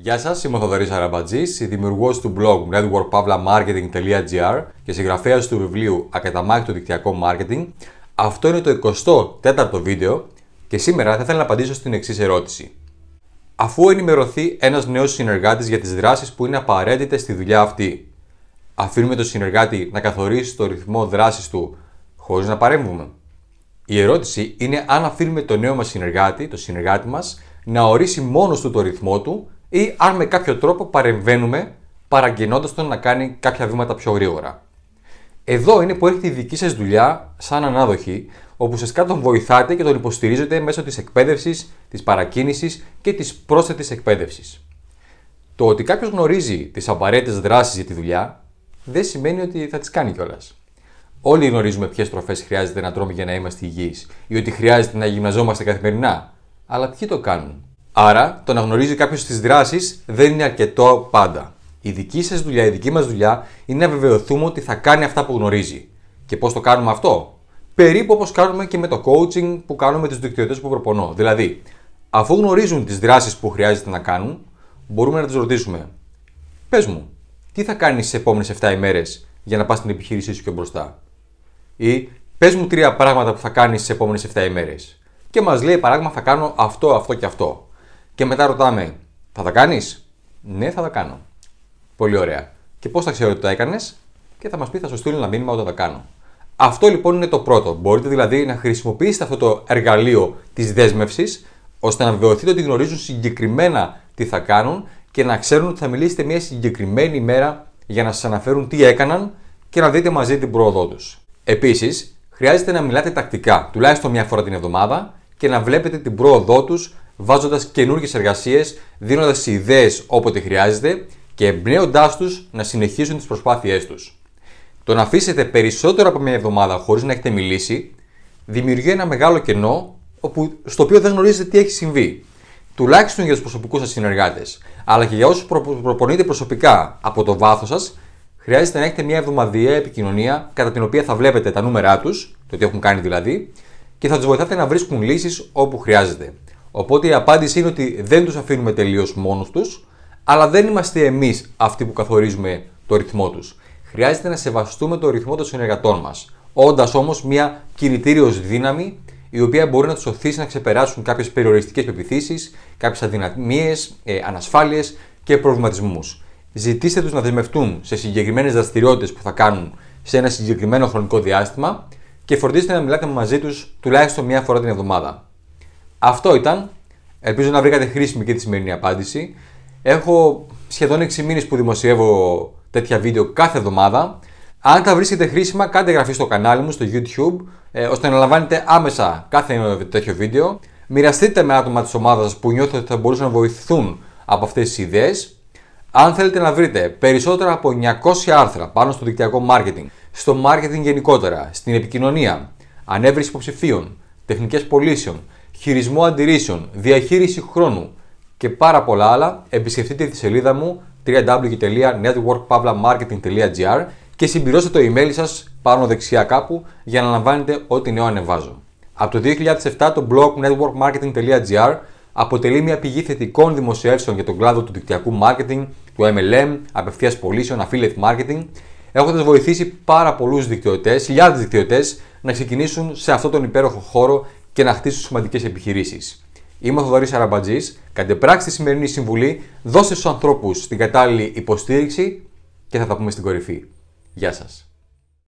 Γεια σας, είμαι ο Θοδωρής Αραμπατζής, δημιουργό του blog networkpavlamarketing.gr και συγγραφέας του βιβλίου Ακαταμάχητο Δικτυακό Μάρκετινγκ. Αυτό είναι το 24ο βίντεο και σήμερα θα ήθελα να απαντήσω στην εξής ερώτηση. Αφού ενημερωθεί ένας νέος συνεργάτης για τις δράσεις που είναι απαραίτητες στη δουλειά αυτή, αφήνουμε τον συνεργάτη να καθορίσει το ρυθμό δράσης του χωρίς να παρέμβουμε. Η ερώτηση είναι αν αφήνουμε τον νέο μας συνεργάτη, το συνεργάτη μας, να ορίσει μόνος του το ρυθμό του ή αν με κάποιο τρόπο παρεμβαίνουμε παραγγενώντας τον να κάνει κάποια βήματα πιο γρήγορα. Εδώ είναι που έρχεται η δική σας δουλειά σαν ανάδοχη, όπου κάτω τον βοηθάτε και τον υποστηρίζετε μέσω της εκπαίδευσης, της παρακίνησης και της πρόσθετης εκπαίδευσης. Το ότι κάποιος γνωρίζει τις απαραίτητες δράσεις για τη δουλειά, δεν σημαίνει ότι θα τις κάνει κιόλας. Όλοι γνωρίζουμε ποιες τροφές χρειάζεται να τρώμε για να είμαστε υγιείς ή ότι χρειάζεται να γυμναζόμαστε καθημερινά. Αλλά ποιοι το κάνουν, Άρα, το να γνωρίζει κάποιος τις δράσεις δεν είναι αρκετό πάντα. Η δική σας δουλειά, η δική μας δουλειά είναι να βεβαιωθούμε ότι θα κάνει αυτά που γνωρίζει. Και πώς το κάνουμε αυτό, περίπου όπως κάνουμε και με το coaching που κάνουμε με του δικτυωτέ που προπονώ. Δηλαδή, αφού γνωρίζουν τις δράσεις που χρειάζεται να κάνουν, μπορούμε να τους ρωτήσουμε: Πες μου, τι θα κάνεις τις επόμενες 7 ημέρες για να πας στην επιχείρησή σου και μπροστά. Ή πες μου τρία πράγματα που θα κάνεις τις επόμενες 7 ημέρες. Και μας λέει παράδειγμα θα κάνω αυτό, αυτό και αυτό και μετά ρωτάμε, θα τα κάνεις. Ναι, θα τα κάνω. Πολύ ωραία. Και πώς θα ξέρω ότι τα έκανες, και θα μας πεις, θα σου στείλω ένα μήνυμα όταν τα κάνω. Αυτό λοιπόν είναι το πρώτο. Μπορείτε δηλαδή να χρησιμοποιήσετε αυτό το εργαλείο της δέσμευσης, ώστε να βεβαιωθείτε ότι γνωρίζουν συγκεκριμένα τι θα κάνουν και να ξέρουν ότι θα μιλήσετε μια συγκεκριμένη ημέρα για να σας αναφέρουν τι έκαναν και να δείτε μαζί την πρόοδό τους. Επίσης, χρειάζεται να μιλάτε τακτικά, τουλάχιστον μια φορά την εβδομάδα και να βλέπετε την πρόοδό τους βάζοντας καινούργιες εργασίες, δίνοντας ιδέες όποτε χρειάζεται και εμπνέοντάς τους να συνεχίσουν τις προσπάθειές τους. Το να αφήσετε περισσότερο από μια εβδομάδα χωρίς να έχετε μιλήσει δημιουργεί ένα μεγάλο κενό όπου, στο οποίο δεν γνωρίζετε τι έχει συμβεί. Τουλάχιστον για τους προσωπικούς σας συνεργάτες, αλλά και για όσους προ, προπονείτε προσωπικά από το βάθος σας, χρειάζεται να έχετε μια εβδομαδιαία επικοινωνία κατά την οποία θα βλέπετε τα νούμερά τους, το τι έχουν κάνει δηλαδή, και θα τους βοηθάτε να βρίσκουν λύσεις όπου χρειάζεται. Οπότε η απάντηση είναι ότι δεν τους αφήνουμε τελείως μόνους τους, αλλά δεν είμαστε εμείς αυτοί που καθορίζουμε το ρυθμό τους. Χρειάζεται να σεβαστούμε το ρυθμό των συνεργατών μας, όντας όμως μια κινητήριος δύναμη η οποία μπορεί να τους οθήσει να ξεπεράσουν κάποιες περιοριστικές πεπιθήσεις, κάποιες αδυναμίες, ε, ανασφάλειες και προβληματισμούς. Ζητήστε τους να δεσμευτούν σε συγκεκριμένες δραστηριότητες που θα κάνουν σε ένα συγκεκριμένο χρονικό διάστημα και φροντίστε να μιλάτε μαζί τους τουλάχιστον μία φορά την εβδομάδα. Αυτό ήταν. Ελπίζω να βρήκατε χρήσιμη και τη σημερινή απάντηση. Έχω σχεδόν 6 μήνες που δημοσιεύω τέτοια βίντεο κάθε εβδομάδα. Αν τα βρίσκετε χρήσιμα, κάντε εγγραφή στο κανάλι μου στο YouTube, ε, ώστε να λαμβάνετε άμεσα κάθε τέτοιο βίντεο. Μοιραστείτε με άτομα της ομάδας που νιώθετε ότι θα μπορούσαν να βοηθούν από αυτές τις ιδέες. Αν θέλετε να βρείτε περισσότερα από 900 άρθρα πάνω στο δικτυακό marketing, στο marketing γενικότερα, στην επικοινωνία, ανέβριση υποψηφίων, τεχνικές πωλήσεων, χειρισμό αντιρρήσεων, διαχείριση χρόνου και πάρα πολλά άλλα, επισκεφτείτε τη σελίδα μου www.networkpavlamarketing.gr και συμπληρώστε το email σας πάνω δεξιά κάπου για να λαμβάνετε ό,τι νέο ανεβάζω. Από το 2007 το blog networkmarketing.gr αποτελεί μια πηγή θετικών δημοσιεύσεων για τον κλάδο του δικτυακού marketing, του MLM, απευθείας πωλήσεων, affiliate marketing, έχοντας βοηθήσει πάρα πολλούς δικτυωτές, χιλιάδες δικτυωτές, να ξεκινήσουν σε αυτόν τον υπέροχο χώρο και να χτίσουν σημαντικές επιχειρήσεις. Είμαι ο Θοδωρής Αραμπατζής. πράξη τη σημερινή συμβουλή, δώστε στους ανθρώπους την κατάλληλη υποστήριξη και θα τα πούμε στην κορυφή. Γεια σας.